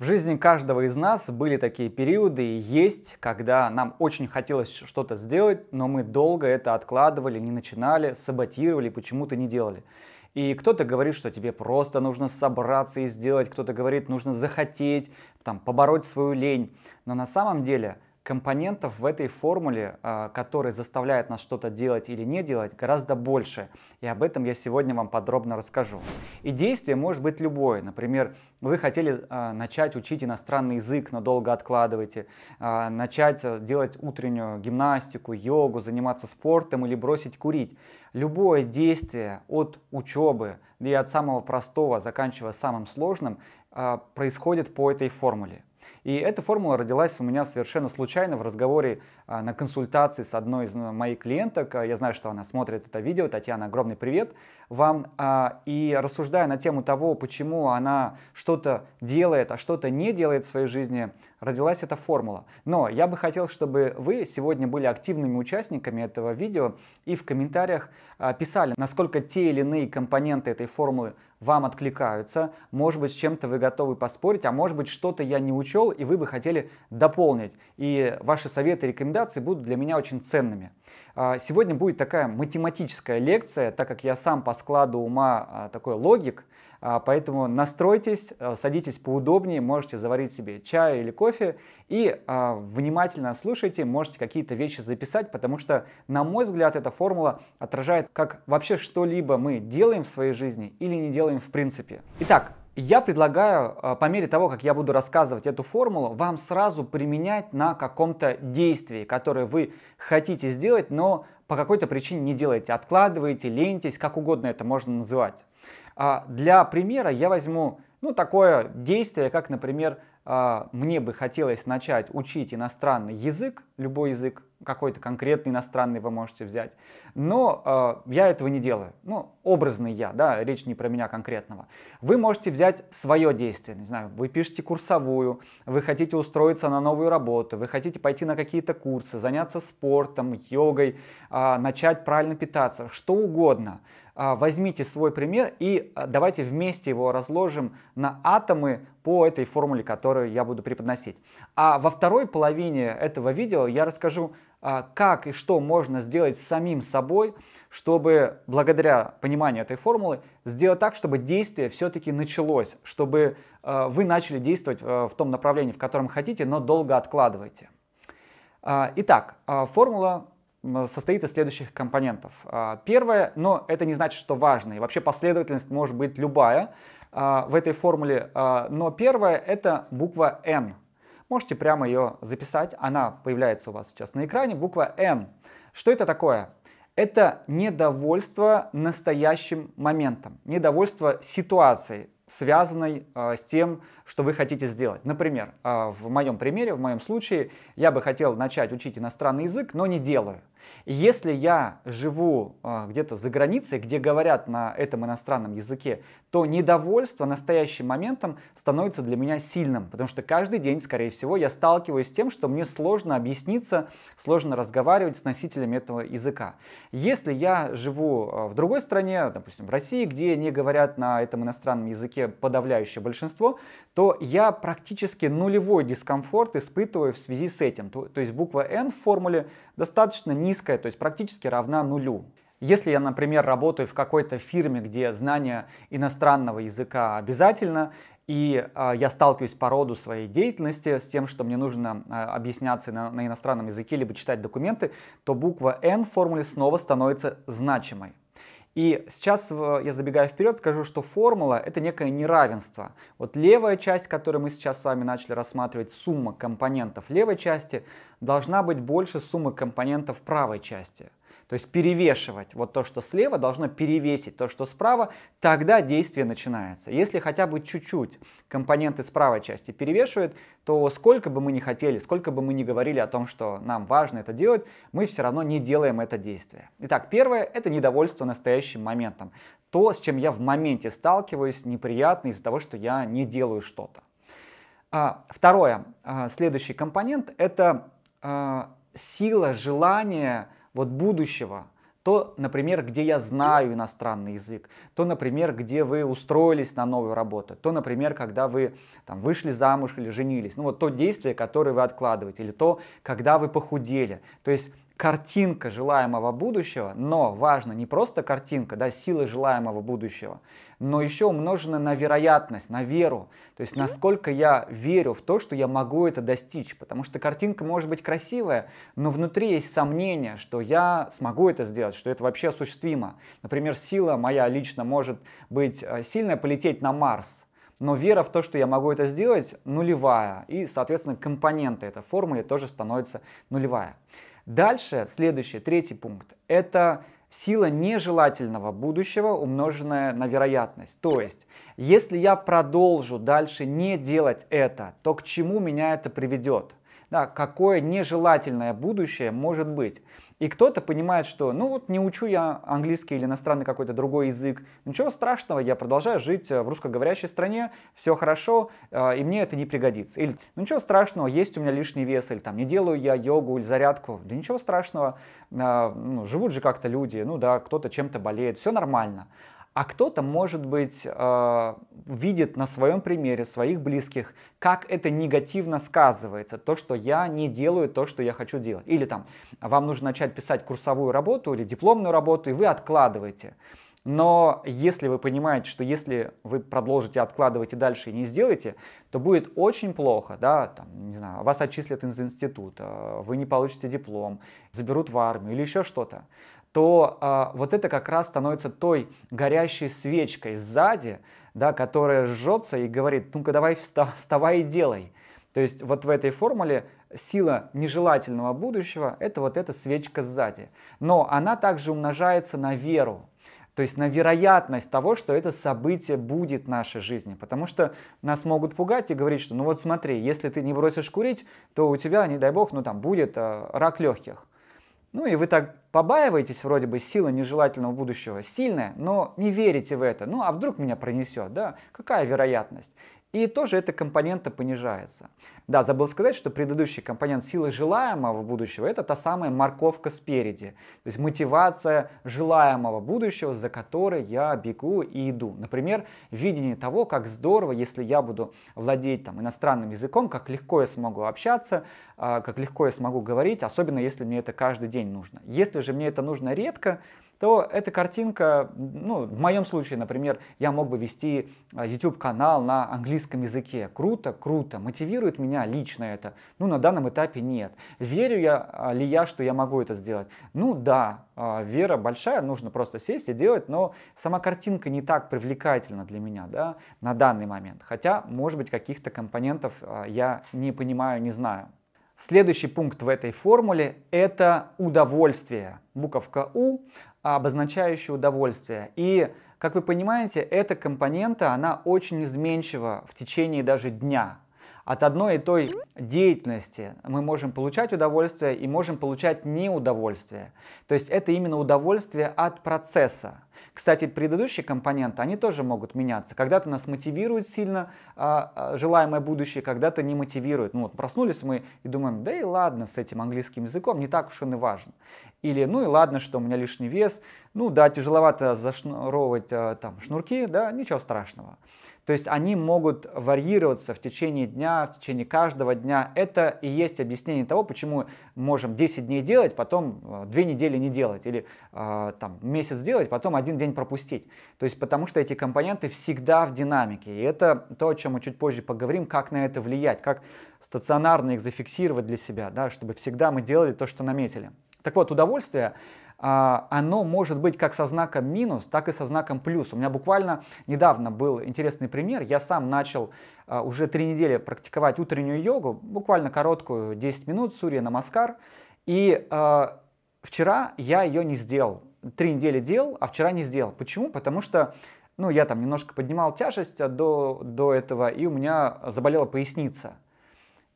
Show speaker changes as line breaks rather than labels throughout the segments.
В жизни каждого из нас были такие периоды и есть, когда нам очень хотелось что-то сделать, но мы долго это откладывали, не начинали, саботировали, почему-то не делали. И кто-то говорит, что тебе просто нужно собраться и сделать, кто-то говорит, нужно захотеть, там, побороть свою лень. Но на самом деле – компонентов в этой формуле, э, который заставляет нас что-то делать или не делать, гораздо больше. И об этом я сегодня вам подробно расскажу. И действие может быть любое. Например, вы хотели э, начать учить иностранный язык, но долго откладываете. Э, начать делать утреннюю гимнастику, йогу, заниматься спортом или бросить курить. Любое действие от учебы и от самого простого, заканчивая самым сложным, происходит по этой формуле. И эта формула родилась у меня совершенно случайно в разговоре а, на консультации с одной из ну, моих клиенток. Я знаю, что она смотрит это видео. Татьяна, огромный привет вам. А, и рассуждая на тему того, почему она что-то делает, а что-то не делает в своей жизни, родилась эта формула. Но я бы хотел, чтобы вы сегодня были активными участниками этого видео и в комментариях а, писали, насколько те или иные компоненты этой формулы вам откликаются, может быть, с чем-то вы готовы поспорить, а может быть, что-то я не учел, и вы бы хотели дополнить. И ваши советы и рекомендации рекомендации будут для меня очень ценными. А, сегодня будет такая математическая лекция, так как я сам по складу ума а, такой логик, а, поэтому настройтесь, садитесь поудобнее, можете заварить себе чай или кофе и внимательно слушайте, можете какие-то вещи записать, потому что, на мой взгляд, эта формула отражает, как вообще что-либо мы делаем в своей жизни или не делаем в принципе. Итак, я предлагаю а, по мере того, как я буду рассказывать эту формулу, вам сразу применять на каком-то действии, которое вы хотите сделать, но по какой-то причине не делаете. Откладываете, ленитесь, как угодно это можно называть. А, для примера я возьму ну, такое действие, как, например, а, мне бы хотелось начать учить иностранный язык, любой язык, какой-то конкретный иностранный вы можете взять, но э, я этого не делаю. Ну, образный я, да, речь не про меня конкретного. Вы можете взять свое действие, не знаю, вы пишете курсовую, вы хотите устроиться на новую работу, вы хотите пойти на какие-то курсы, заняться спортом, йогой, э, начать правильно питаться, что угодно. А, возьмите свой пример и а, давайте вместе его разложим на атомы по этой формуле, которую я буду преподносить. А во второй половине этого видео я расскажу, а, как и что можно сделать самим собой, чтобы благодаря пониманию этой формулы сделать так, чтобы действие все-таки началось, чтобы вы начали действовать в том направлении, в котором хотите, но долго откладываете. Итак, формула состоит из следующих компонентов. А, первое, но это не значит, что важно, и вообще последовательность может быть любая а, в этой формуле, а, но первое это буква N. Можете прямо ее записать, она появляется у вас сейчас на экране, буква N. Что это такое? Это недовольство настоящим моментом, недовольство ситуацией, связанной э, с тем, что вы хотите сделать. Например, э, в моем примере, в моем случае, я бы хотел начать учить иностранный язык, но не делаю. Если я живу э, где-то за границей, где говорят на этом иностранном языке, то недовольство настоящим моментом становится для меня сильным, потому что каждый день, скорее всего, я сталкиваюсь с тем, что мне сложно объясниться, сложно разговаривать с носителями этого языка. Если я живу а, в другой стране, допустим, в России, где не говорят на этом иностранном языке подавляющее большинство, то я практически нулевой дискомфорт испытываю в связи с этим. То, то есть буква N в формуле достаточно низкая, то есть практически равна нулю. Если я, например, работаю в какой-то фирме, где знание иностранного языка обязательно, и э, я сталкиваюсь по роду своей деятельности с тем, что мне нужно э, объясняться на, на иностранном языке либо читать документы, то буква N в формуле снова становится значимой. И сейчас я забегаю вперед, скажу, что формула — это некое неравенство. Вот левая часть, которую мы сейчас с вами начали рассматривать, сумма компонентов левой части, должна быть больше суммы компонентов правой части то есть перевешивать. Вот то, что слева, должно перевесить то, что справа, тогда действие начинается. Если хотя бы чуть-чуть компоненты с правой части перевешивают, то сколько бы мы ни хотели, сколько бы мы ни говорили о том, что нам важно это делать, мы все равно не делаем это действие. Итак, первое — это недовольство настоящим моментом. То, с чем я в моменте сталкиваюсь, неприятно из-за того, что я не делаю что-то. А, второе, а, следующий компонент — это а, сила желания вот будущего, то, например, где я знаю иностранный язык, то, например, где вы устроились на новую работу, то, например, когда вы там, вышли замуж или женились, ну вот то действие, которое вы откладываете, или то, когда вы похудели. То есть картинка желаемого будущего, но важно не просто картинка, да, сила желаемого будущего, но еще умножена на вероятность, на веру. То есть насколько я верю в то, что я могу это достичь. Потому что картинка может быть красивая, но внутри есть сомнение, что я смогу это сделать, что это вообще осуществимо. Например, сила моя лично может быть э, сильная, полететь на Марс – но вера в то, что я могу это сделать, нулевая. И, соответственно, компоненты этой формулы тоже становятся нулевая. Дальше, следующий, третий пункт, это сила нежелательного будущего, умноженная на вероятность. То есть, если я продолжу дальше не делать это, то к чему меня это приведет? да, какое нежелательное будущее может быть. И кто-то понимает, что ну вот не учу я английский или иностранный какой-то другой язык, ничего страшного, я продолжаю жить э, в русскоговорящей стране, все хорошо, э, и мне это не пригодится. Или ну ничего страшного, есть у меня лишний вес, или там не делаю я йогу или зарядку, да ничего страшного, э, ну, живут же как-то люди, ну да, кто-то чем-то болеет, все нормально. А кто-то, может быть, э, видит на своем примере своих близких, как это негативно сказывается, то, что я не делаю то, что я хочу делать. Или там, вам нужно начать писать курсовую работу или дипломную работу, и вы откладываете. Но если вы понимаете, что если вы продолжите откладывать и дальше и не сделаете, то будет очень плохо, да, там, не знаю, вас отчислят из института, вы не получите диплом, заберут в армию или еще что-то то а, вот это как раз становится той горящей свечкой сзади, да, которая жжется и говорит, ну-ка давай встав, вставай и делай. То есть вот в этой формуле сила нежелательного будущего – это вот эта свечка сзади. Но она также умножается на веру, то есть на вероятность того, что это событие будет в нашей жизни. Потому что нас могут пугать и говорить, что ну вот смотри, если ты не бросишь курить, то у тебя, не дай бог, ну там будет э, рак легких. Ну и вы так побаиваетесь вроде бы сила нежелательного будущего, сильная, но не верите в это. Ну а вдруг меня пронесет, да? Какая вероятность? И тоже эта компонента понижается. Да, забыл сказать, что предыдущий компонент силы желаемого будущего – это та самая морковка спереди. То есть мотивация желаемого будущего, за которой я бегу и иду. Например, видение того, как здорово, если я буду владеть там, иностранным языком, как легко я смогу общаться, а, как легко я смогу говорить, особенно если мне это каждый день нужно. Если же мне это нужно редко, то эта картинка, ну, в моем случае, например, я мог бы вести а, YouTube-канал на английском языке. Круто, круто. Мотивирует меня лично это? Ну, на данном этапе нет. Верю я а, ли я, что я могу это сделать? Ну, да, а, вера большая, нужно просто сесть и делать, но сама картинка не так привлекательна для меня, да, на данный момент. Хотя, может быть, каких-то компонентов я не понимаю, не знаю. Следующий пункт в этой формуле – это удовольствие. Буковка «У» обозначающую удовольствие. И, как вы понимаете, эта компонента, она очень изменчива в течение даже дня от одной и той деятельности мы можем получать удовольствие и можем получать неудовольствие. То есть это именно удовольствие от процесса. Кстати, предыдущие компоненты, они тоже могут меняться. Когда-то нас мотивирует сильно э, желаемое будущее, когда-то не мотивирует. Ну вот проснулись мы и думаем, да и ладно с этим английским языком, не так уж он и важен. Или, ну и ладно, что у меня лишний вес, ну да, тяжеловато зашнуровывать э, а, там шнурки, да, ничего страшного. То есть они могут варьироваться в течение дня, в течение каждого дня. Это и есть объяснение того, почему можем 10 дней делать, потом 2 э, недели не делать, или э, там, месяц делать, потом один день пропустить. То есть потому что эти компоненты всегда в динамике. И это то, о чем мы чуть позже поговорим, как на это влиять, как стационарно их зафиксировать для себя, да, чтобы всегда мы делали то, что наметили. Так вот, удовольствие а, оно может быть как со знаком минус, так и со знаком плюс. У меня буквально недавно был интересный пример. Я сам начал а, уже три недели практиковать утреннюю йогу, буквально короткую, 10 минут, сурья намаскар. И э, вчера я ее не сделал. Три недели делал, а вчера не сделал. Почему? Потому что ну, я там немножко поднимал тяжесть до, до этого, и у меня заболела поясница.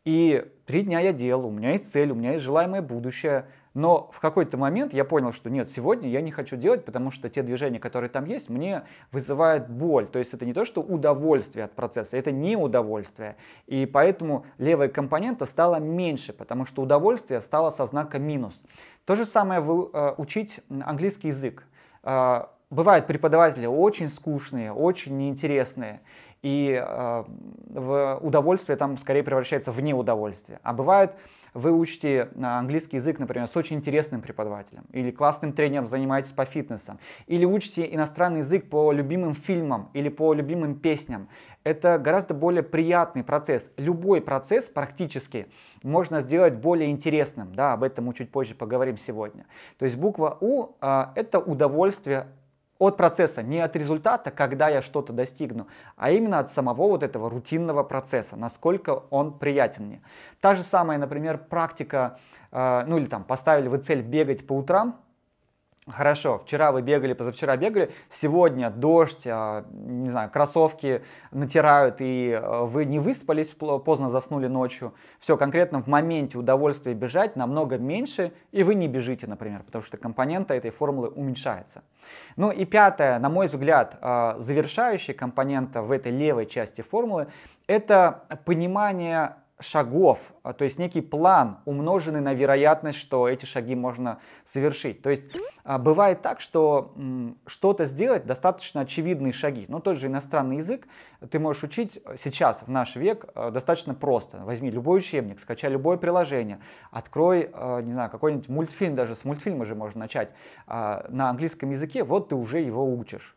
И три дня я делал, у меня есть цель, у меня есть желаемое будущее – но в какой-то момент я понял, что нет, сегодня я не хочу делать, потому что те движения, которые там есть, мне вызывают боль. То есть это не то, что удовольствие от процесса, это не удовольствие. И поэтому левая компонента стала меньше, потому что удовольствие стало со знака минус. То же самое вы, э, учить английский язык. Э, бывают преподаватели очень скучные, очень неинтересные и э, в удовольствие там скорее превращается в неудовольствие. А бывают вы учите а, английский язык, например, с очень интересным преподавателем, или классным тренером занимаетесь по фитнесам, или учите иностранный язык по любимым фильмам или по любимым песням, это гораздо более приятный процесс. Любой процесс практически можно сделать более интересным. Да, об этом мы чуть позже поговорим сегодня. То есть буква У э, это удовольствие от процесса, не от результата, когда я что-то достигну, а именно от самого вот этого рутинного процесса, насколько он приятен мне. Та же самая, например, практика, э, ну или там поставили вы цель бегать по утрам, Хорошо, вчера вы бегали, позавчера бегали, сегодня дождь, а, не знаю, кроссовки натирают, и э, вы не выспались, поздно заснули ночью. Все, конкретно в моменте удовольствия бежать намного меньше, и вы не бежите, например, потому что компонента этой формулы уменьшается. Ну и пятое, на мой взгляд, а, завершающая компонента в этой левой части формулы, это понимание шагов, а, то есть некий план, умноженный на вероятность, что эти шаги можно совершить. То есть а, бывает так, что что-то сделать достаточно очевидные шаги. Но ну, тот же иностранный язык ты можешь учить а, сейчас, в наш век, достаточно просто. Возьми любой учебник, скачай любое приложение, открой, не знаю, какой-нибудь мультфильм, даже с мультфильма же можно начать на английском языке, вот ты уже его учишь.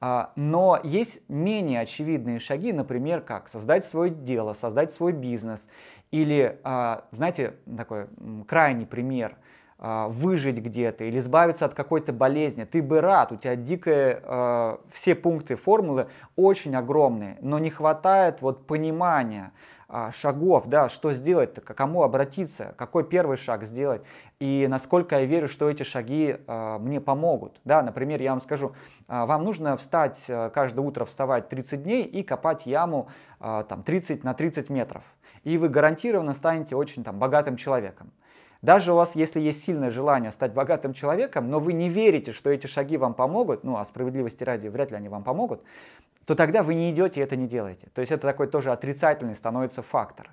А, но есть менее очевидные шаги, например, как создать свое дело, создать свой бизнес. Или, а, знаете, такой крайний пример а, – выжить где-то или избавиться от какой-то болезни. Ты бы рад, у тебя дикое, все пункты формулы очень огромные, но не хватает вот понимания, а, шагов, да, что сделать, к кому обратиться, какой первый шаг сделать, и насколько я верю, что эти шаги а, мне помогут. Да, например, я вам скажу, а, вам нужно встать, э, каждое утро вставать 30 дней и копать яму там, 30 на 30 метров. И вы гарантированно станете очень там, богатым человеком. Даже у вас, если есть сильное желание стать богатым человеком, но вы не верите, что эти шаги вам помогут, ну а справедливости ради вряд ли они вам помогут, то тогда вы не идете и это не делаете. То есть это такой тоже отрицательный становится фактор.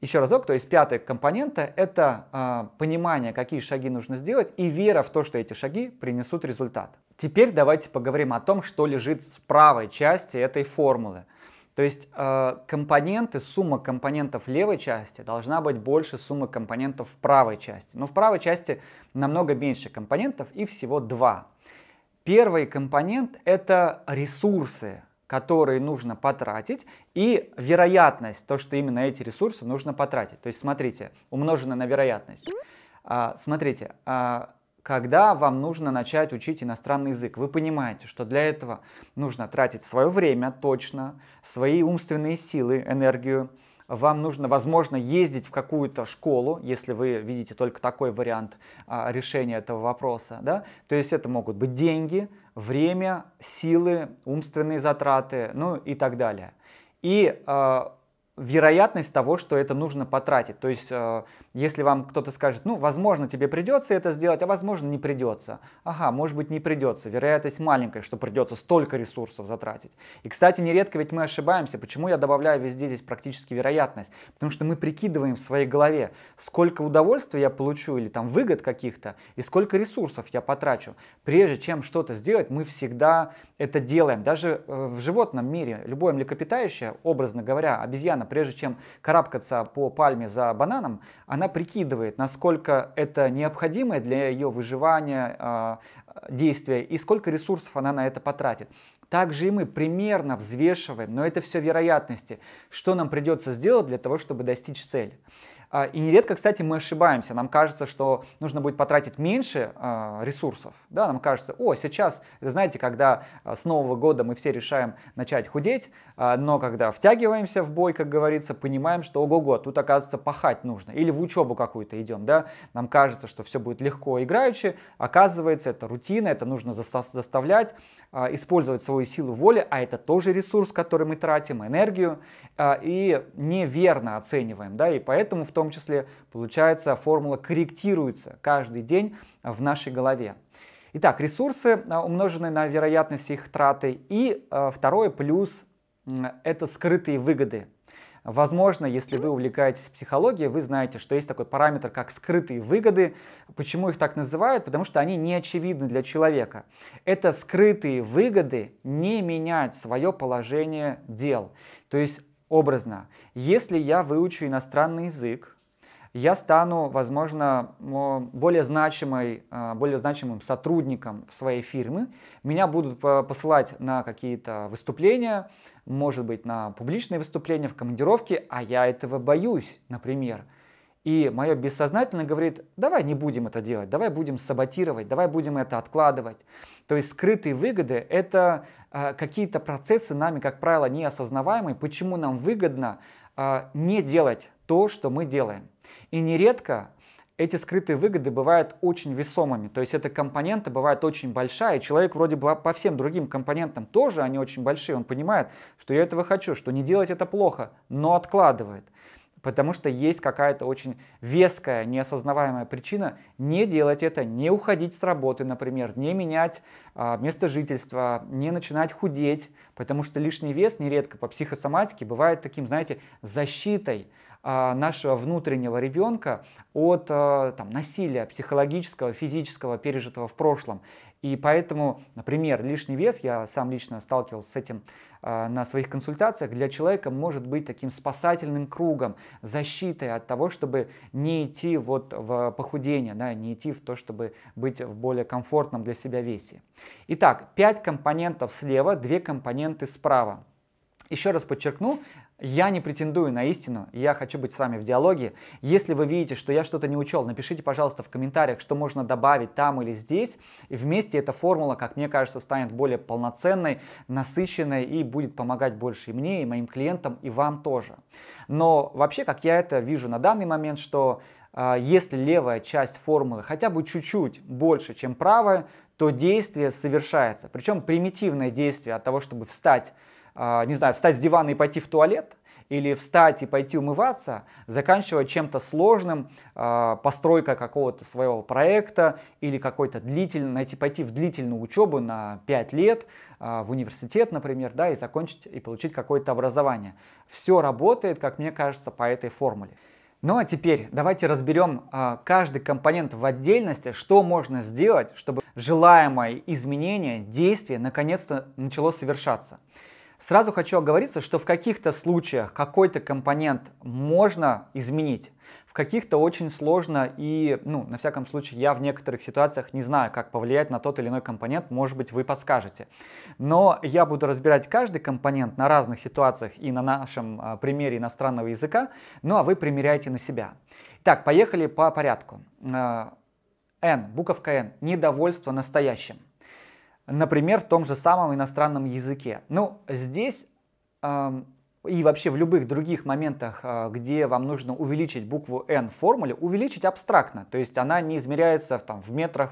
Еще разок, то есть пятый компонента – это э, понимание, какие шаги нужно сделать, и вера в то, что эти шаги принесут результат. Теперь давайте поговорим о том, что лежит в правой части этой формулы – то есть э, компоненты, сумма компонентов левой части должна быть больше суммы компонентов в правой части. Но в правой части намного меньше компонентов и всего два. Первый компонент — это ресурсы, которые нужно потратить, и вероятность, то, что именно эти ресурсы нужно потратить. То есть смотрите, умноженное на вероятность. А, смотрите, а, когда вам нужно начать учить иностранный язык. Вы понимаете, что для этого нужно тратить свое время точно, свои умственные силы, энергию. Вам нужно, возможно, ездить в какую-то школу, если вы видите только такой вариант а, решения этого вопроса. Да? То есть это могут быть деньги, время, силы, умственные затраты, ну и так далее. И а, вероятность того, что это нужно потратить. То есть, э, если вам кто-то скажет, ну, возможно, тебе придется это сделать, а возможно, не придется. Ага, может быть, не придется. Вероятность маленькая, что придется столько ресурсов затратить. И, кстати, нередко ведь мы ошибаемся. Почему я добавляю везде здесь практически вероятность? Потому что мы прикидываем в своей голове, сколько удовольствия я получу или там выгод каких-то, и сколько ресурсов я потрачу. Прежде чем что-то сделать, мы всегда это делаем. Даже э, в животном мире любое млекопитающее, образно говоря, обезьяна, Татьяна, прежде чем карабкаться по пальме за бананом, она прикидывает, насколько это необходимое для ее выживания а, действие и сколько ресурсов она на это потратит. Также и мы примерно взвешиваем, но это все вероятности, что нам придется сделать для того, чтобы достичь цели. А, и нередко, кстати, мы ошибаемся. Нам кажется, что нужно будет потратить меньше а, ресурсов. Да, нам кажется, о, сейчас, знаете, когда с Нового года мы все решаем начать худеть, а, но когда втягиваемся в бой, как говорится, понимаем, что ого-го, тут оказывается пахать нужно. Или в учебу какую-то идем, да, нам кажется, что все будет легко играючи, оказывается, это рутина, это нужно заставлять а, использовать свою силу воли, а это тоже ресурс, который мы тратим, энергию, а, и неверно оцениваем, да, и поэтому в том числе, получается, формула корректируется каждый день в нашей голове. Итак, ресурсы, умноженные на вероятность их траты, и второе, плюс это скрытые выгоды. Возможно, если вы увлекаетесь психологией, вы знаете, что есть такой параметр, как скрытые выгоды. Почему их так называют? Потому что они не очевидны для человека. Это скрытые выгоды не меняют свое положение дел. То есть, образно, если я выучу иностранный язык, я стану, возможно, более, значимой, а, более значимым сотрудником в своей фирме. Меня будут посылать на какие-то выступления, может быть, на публичные выступления, в командировке, а я этого боюсь, например. И мое бессознательное говорит, давай не будем это делать, давай будем саботировать, давай будем это откладывать. То есть скрытые выгоды – это э, какие-то процессы нами, как правило, неосознаваемые, почему нам выгодно э, не делать то, что мы делаем. И нередко эти скрытые выгоды бывают очень весомыми. То есть эта компонента бывает очень большая, и человек вроде бы по всем другим компонентам тоже они очень большие. Он понимает, что я этого хочу, что не делать это плохо, но откладывает. Потому что есть какая-то очень веская, неосознаваемая причина не делать это, не уходить с работы, например, не менять а, место жительства, не начинать худеть, потому что лишний вес нередко по психосоматике бывает таким, знаете, защитой а, нашего внутреннего ребенка от а, там, насилия психологического, физического, пережитого в прошлом. И поэтому, например, лишний вес, я сам лично сталкивался с этим а, на своих консультациях, для человека может быть таким спасательным кругом, защитой от того, чтобы не идти вот в похудение, да, не идти в то, чтобы быть в более комфортном для себя весе. Итак, 5 компонентов слева, 2 компоненты справа. Еще раз подчеркну, я не претендую на истину, я хочу быть с вами в диалоге. Если вы видите, что я что-то не учел, напишите, пожалуйста, в комментариях, что можно добавить там или здесь. И вместе эта формула, как мне кажется, станет более полноценной, насыщенной и будет помогать больше и мне, и моим клиентам, и вам тоже. Но вообще, как я это вижу на данный момент, что э, если левая часть формулы хотя бы чуть-чуть больше, чем правая, то действие совершается. Причем примитивное действие от того, чтобы встать а, не знаю, встать с дивана и пойти в туалет, или встать и пойти умываться, заканчивая чем-то сложным, а, постройка какого-то своего проекта или какой-то длительный, найти, пойти в длительную учебу на 5 лет, а, в университет, например, да, и закончить и получить какое-то образование. Все работает, как мне кажется, по этой формуле. Ну а теперь давайте разберем каждый компонент в отдельности, что можно сделать, чтобы желаемое изменение, действие наконец-то начало совершаться. Сразу хочу оговориться, что в каких-то случаях какой-то компонент можно изменить, в каких-то очень сложно и, ну, на всяком случае, я в некоторых ситуациях не знаю, как повлиять на тот или иной компонент, может быть, вы подскажете. Но я буду разбирать каждый компонент на разных ситуациях и на нашем а, примере иностранного языка, ну а вы примеряете на себя. Так, поехали по порядку. А, Н буковка Н недовольство настоящим например, в том же самом иностранном языке. Ну, здесь э, и вообще в любых других моментах, э, где вам нужно увеличить букву N в формуле, увеличить абстрактно, то есть она не измеряется там, в метрах,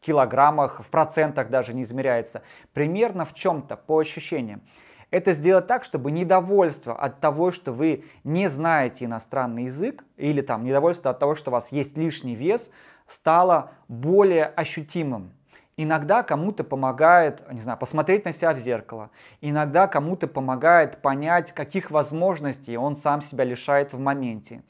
в килограммах, в процентах даже не измеряется, примерно в чем-то по ощущениям. Это сделать так, чтобы недовольство от того, что вы не знаете иностранный язык, или там недовольство от того, что у вас есть лишний вес, стало более ощутимым. Иногда кому-то помогает, не знаю, посмотреть на себя в зеркало. Иногда кому-то помогает понять, каких возможностей он сам себя лишает в моменте.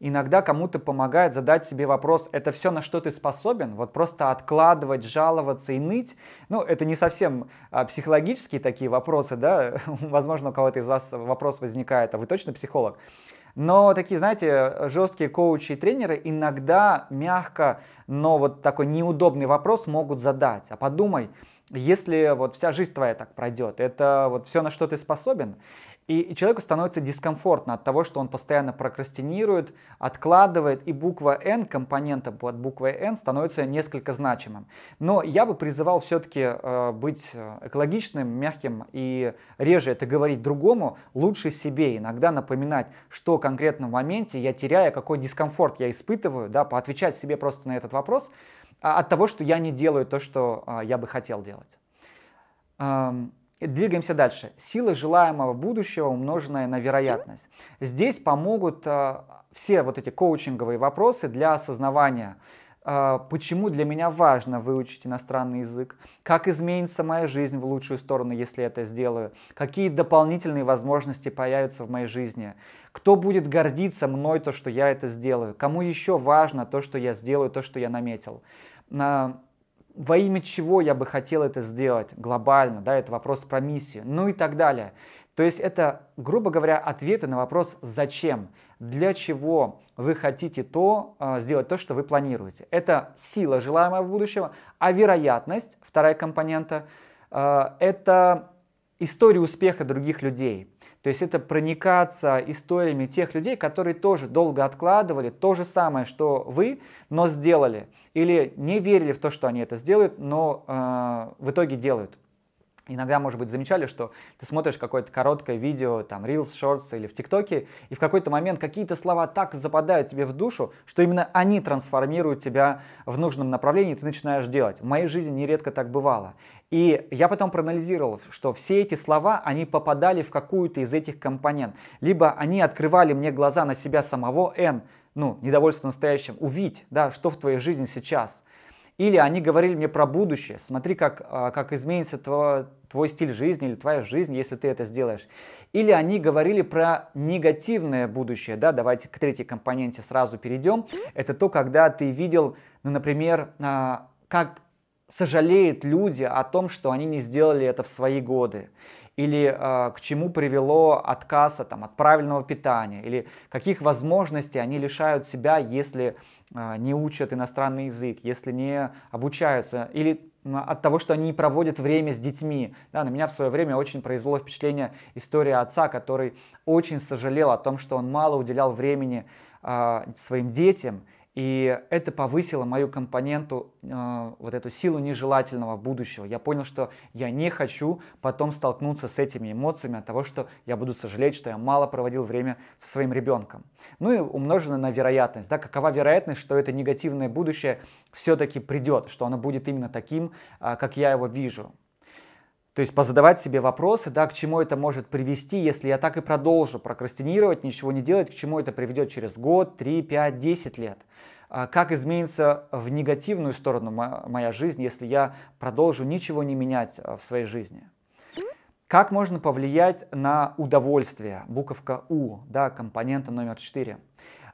Иногда кому-то помогает задать себе вопрос, это все, на что ты способен? Вот просто откладывать, жаловаться и ныть? Ну, это не совсем а, психологические такие вопросы, да? Возможно, у кого-то из вас вопрос возникает, а вы точно психолог? Но такие, знаете, жесткие коучи и тренеры иногда мягко, но вот такой неудобный вопрос могут задать. А подумай, если вот вся жизнь твоя так пройдет, это вот все, на что ты способен, и человеку становится дискомфортно от того, что он постоянно прокрастинирует, откладывает, и буква N, компонента под буквой N становится несколько значимым. Но я бы призывал все-таки э, быть э, экологичным, мягким и реже это говорить другому, лучше себе иногда напоминать, что конкретно в моменте я теряю, какой дискомфорт я испытываю, да, поотвечать себе просто на этот вопрос а, от того, что я не делаю то, что э, я бы хотел делать. Эм, Двигаемся дальше. Сила желаемого будущего, умноженная на вероятность. Здесь помогут э, все вот эти коучинговые вопросы для осознавания, э, почему для меня важно выучить иностранный язык, как изменится моя жизнь в лучшую сторону, если я это сделаю, какие дополнительные возможности появятся в моей жизни, кто будет гордиться мной то, что я это сделаю, кому еще важно то, что я сделаю, то, что я наметил. Э, во имя чего я бы хотел это сделать глобально, да, это вопрос про миссию, ну и так далее. То есть это, грубо говоря, ответы на вопрос «зачем?», для чего вы хотите то, а, сделать то, что вы планируете. Это сила желаемого будущего, а вероятность, вторая компонента, а, это история успеха других людей – то есть это проникаться историями тех людей, которые тоже долго откладывали то же самое, что вы, но сделали. Или не верили в то, что они это сделают, но э, в итоге делают. Иногда, может быть, замечали, что ты смотришь какое-то короткое видео, там, Reels, Shorts или в ТикТоке, и в какой-то момент какие-то слова так западают тебе в душу, что именно они трансформируют тебя в нужном направлении, и ты начинаешь делать. В моей жизни нередко так бывало. И я потом проанализировал, что все эти слова, они попадали в какую-то из этих компонент. Либо они открывали мне глаза на себя самого, Н, ну, недовольство настоящим, увидеть, да, что в твоей жизни сейчас – или они говорили мне про будущее, смотри, как, а, как изменится твой, твой стиль жизни или твоя жизнь, если ты это сделаешь. Или они говорили про негативное будущее, да, давайте к третьей компоненте сразу перейдем. Это то, когда ты видел, ну, например, а, как сожалеют люди о том, что они не сделали это в свои годы или э, к чему привело отказа там, от правильного питания, или каких возможностей они лишают себя, если э, не учат иностранный язык, если не обучаются, или от того, что они не проводят время с детьми. Да, на меня в свое время очень произвело впечатление история отца, который очень сожалел о том, что он мало уделял времени э, своим детям, и это повысило мою компоненту, э, вот эту силу нежелательного будущего. Я понял, что я не хочу потом столкнуться с этими эмоциями от того, что я буду сожалеть, что я мало проводил время со своим ребенком. Ну и умножено на вероятность. Да, какова вероятность, что это негативное будущее все-таки придет, что оно будет именно таким, э, как я его вижу. То есть позадавать себе вопросы, да, к чему это может привести, если я так и продолжу прокрастинировать, ничего не делать, к чему это приведет через год, три, пять, десять лет. А как изменится в негативную сторону моя жизнь, если я продолжу ничего не менять а, в своей жизни. Как можно повлиять на удовольствие, буковка У, да, компонента номер 4.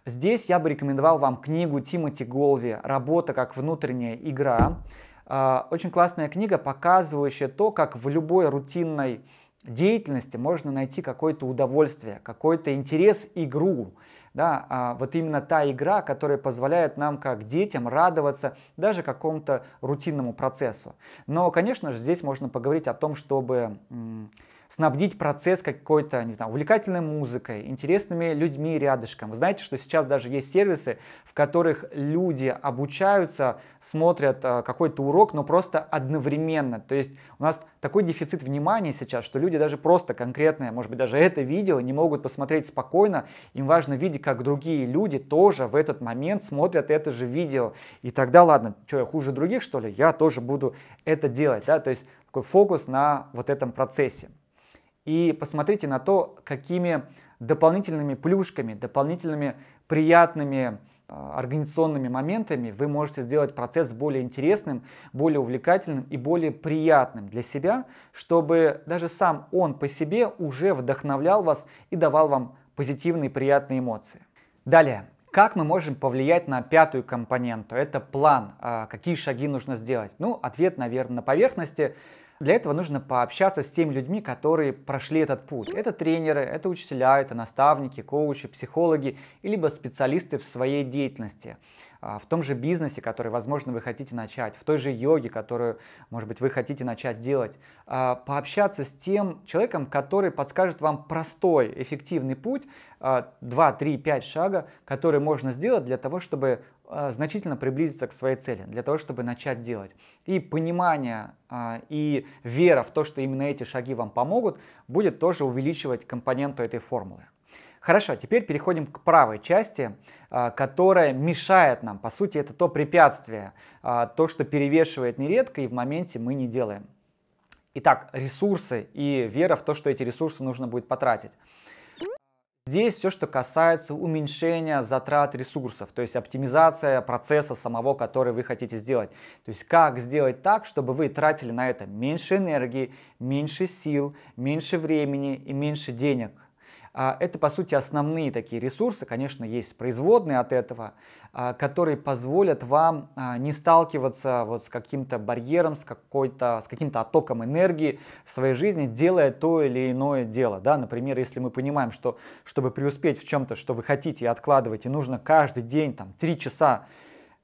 Здесь я бы рекомендовал вам книгу Тимоти Голви «Работа как внутренняя игра». А, очень классная книга, показывающая то, как в любой рутинной деятельности можно найти какое-то удовольствие, какой-то интерес, игру да, а вот именно та игра, которая позволяет нам, как детям, радоваться даже какому-то рутинному процессу. Но, конечно же, здесь можно поговорить о том, чтобы м- снабдить процесс какой-то, не знаю, увлекательной музыкой, интересными людьми рядышком. Вы знаете, что сейчас даже есть сервисы, в которых люди обучаются, смотрят э, какой-то урок, но просто одновременно. То есть у нас такой дефицит внимания сейчас, что люди даже просто конкретное, может быть, даже это видео не могут посмотреть спокойно. Им важно видеть, как другие люди тоже в этот момент смотрят это же видео. И тогда, ладно, что, я хуже других, что ли? Я тоже буду это делать. Да? То есть такой фокус на вот этом процессе и посмотрите на то, какими дополнительными плюшками, дополнительными приятными э, организационными моментами вы можете сделать процесс более интересным, более увлекательным и более приятным для себя, чтобы даже сам он по себе уже вдохновлял вас и давал вам позитивные приятные эмоции. Далее, как мы можем повлиять на пятую компоненту? Это план, а какие шаги нужно сделать. Ну, ответ, наверное, на поверхности – для этого нужно пообщаться с теми людьми, которые прошли этот путь. Это тренеры, это учителя, это наставники, коучи, психологи, либо специалисты в своей деятельности а, в том же бизнесе, который, возможно, вы хотите начать, в той же йоге, которую, может быть, вы хотите начать делать, а, пообщаться с тем человеком, который подскажет вам простой, эффективный путь, 2, 3, 5 шага, которые можно сделать для того, чтобы а, значительно приблизиться к своей цели, для того, чтобы начать делать. И понимание а, и вера в то, что именно эти шаги вам помогут, будет тоже увеличивать компоненту этой формулы. Хорошо, теперь переходим к правой части, а, которая мешает нам. По сути, это то препятствие, то, что перевешивает нередко и в моменте мы не делаем. Итак, ресурсы и вера в то, что эти ресурсы нужно будет потратить. Здесь все, что касается уменьшения затрат ресурсов, то есть оптимизация процесса самого, который вы хотите сделать. То есть как сделать так, чтобы вы тратили на это меньше энергии, меньше сил, меньше времени и меньше денег. А, это, по сути, основные такие ресурсы, конечно, есть производные от этого, а, которые позволят вам а, не сталкиваться вот с каким-то барьером, с, какой-то, с каким-то оттоком энергии в своей жизни, делая то или иное дело. Да? Например, если мы понимаем, что чтобы преуспеть в чем-то, что вы хотите и откладываете, нужно каждый день там, 3 часа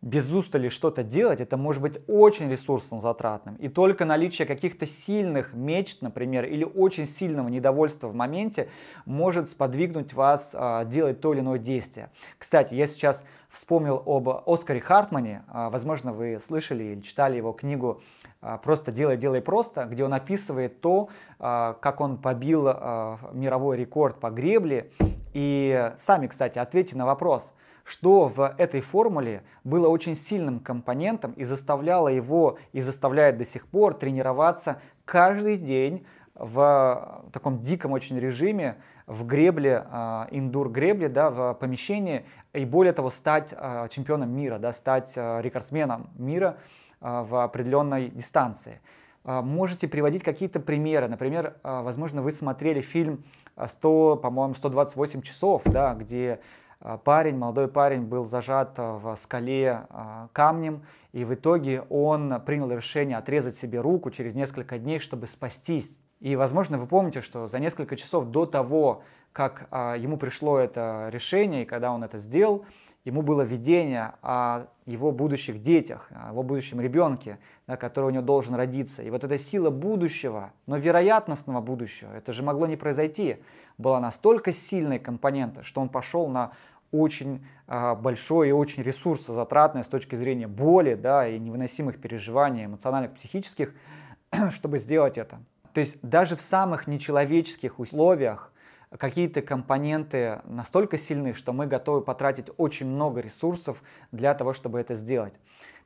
без устали что-то делать, это может быть очень ресурсно затратным. И только наличие каких-то сильных мечт, например, или очень сильного недовольства в моменте может сподвигнуть вас а, делать то или иное действие. Кстати, я сейчас вспомнил об Оскаре Хартмане. А, возможно, вы слышали или читали его книгу а, «Просто делай, делай просто», где он описывает то, а, как он побил а, мировой рекорд по гребле. И сами, кстати, ответьте на вопрос – что в этой формуле было очень сильным компонентом и заставляло его и заставляет до сих пор тренироваться каждый день в э, таком диком очень режиме в гребле, э, индур-гребле, да, в помещении, и более того, стать э, чемпионом мира, да, стать рекордсменом мира в определенной дистанции. Можете приводить какие-то примеры. Например, возможно, вы смотрели фильм 100, по-моему, 128 часов, да, где Э, парень, молодой парень был зажат э, в скале э, камнем, и в итоге он принял решение отрезать себе руку через несколько дней, чтобы спастись. И, возможно, вы помните, что за несколько часов до того, как ему пришло это решение, и когда он это сделал, ему было видение о его будущих детях, о его будущем ребенке, да, который у него должен родиться. И вот эта сила будущего, но вероятностного будущего, это же могло не произойти, была настолько сильной компонента, что он пошел на очень а, большой и очень ресурсозатратное с точки зрения боли да, и невыносимых переживаний эмоциональных, психических, чтобы сделать это. То есть даже в самых нечеловеческих условиях какие-то компоненты настолько сильны, что мы готовы потратить очень много ресурсов для того, чтобы это сделать.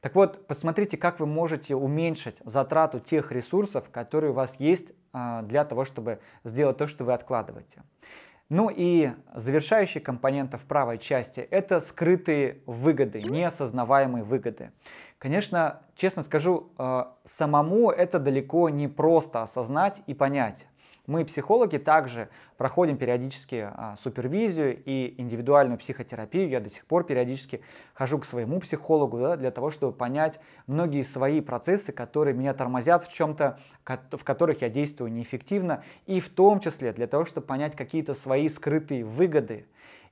Так вот, посмотрите, как вы можете уменьшить затрату тех ресурсов, которые у вас есть а, для того, чтобы сделать то, что вы откладываете. Ну и завершающий компонент в правой части – это скрытые выгоды, неосознаваемые выгоды. Конечно, честно скажу, э, самому это далеко не просто осознать и понять. Мы, психологи, также проходим периодически а, супервизию и индивидуальную психотерапию. Я до сих пор периодически хожу к своему психологу да, для того, чтобы понять многие свои процессы, которые меня тормозят в чем-то, в которых я действую неэффективно, и в том числе для того, чтобы понять какие-то свои скрытые выгоды.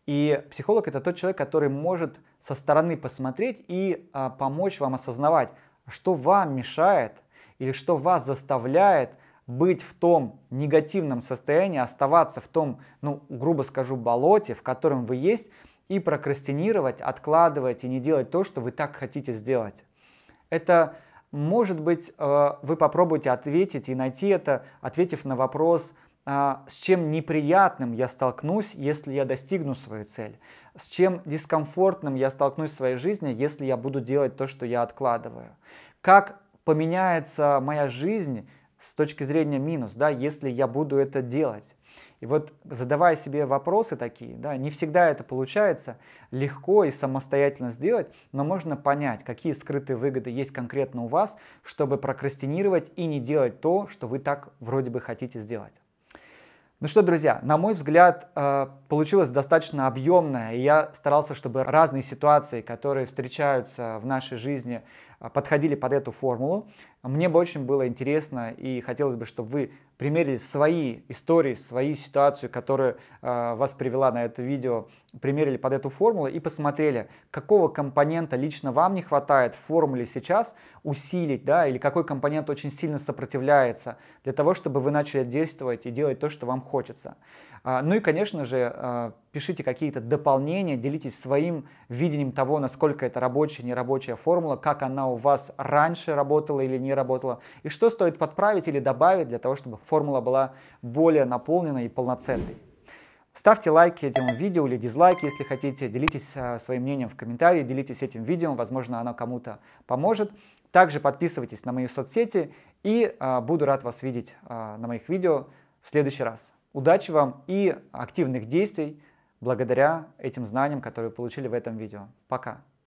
И психолог это тот человек, который может со стороны посмотреть и а, помочь вам осознавать, что вам мешает или что вас заставляет быть в том негативном состоянии, оставаться в том, ну, грубо скажу, болоте, в котором вы есть, и прокрастинировать, откладывать и не делать то, что вы так хотите сделать. Это может быть, э, вы попробуйте ответить и найти это, ответив на вопрос, а, с чем неприятным я столкнусь, если я достигну свою цель, с чем дискомфортным я столкнусь в своей жизни, если я буду делать то, что я откладываю, как поменяется моя жизнь, с точки зрения минус, да, если я буду это делать. И вот задавая себе вопросы такие, да, не всегда это получается легко и самостоятельно сделать, но можно понять, какие скрытые выгоды есть конкретно у вас, чтобы прокрастинировать и не делать то, что вы так вроде бы хотите сделать. Ну что, друзья, на мой взгляд, э, получилось достаточно объемное, и я старался, чтобы разные ситуации, которые встречаются в нашей жизни, а, подходили под эту формулу. Мне бы очень было интересно и хотелось бы, чтобы вы примерили свои истории, свою ситуацию, которая э, вас привела на это видео, примерили под эту формулу и посмотрели, какого компонента лично вам не хватает в формуле сейчас усилить, да, или какой компонент очень сильно сопротивляется для того, чтобы вы начали действовать и делать то, что вам хочется. А, ну и, конечно же, а, пишите какие-то дополнения, делитесь своим видением того, насколько это рабочая, нерабочая формула, как она у вас раньше работала или не работала, и что стоит подправить или добавить для того, чтобы формула была более наполненной и полноценной. Ставьте лайки этому видео или дизлайки, если хотите. Делитесь а, своим мнением в комментарии, делитесь этим видео, возможно, оно кому-то поможет. Также подписывайтесь на мои соцсети и буду рад вас видеть на моих видео в следующий раз. Удачи вам и активных действий благодаря этим знаниям, которые вы получили в этом видео. Пока!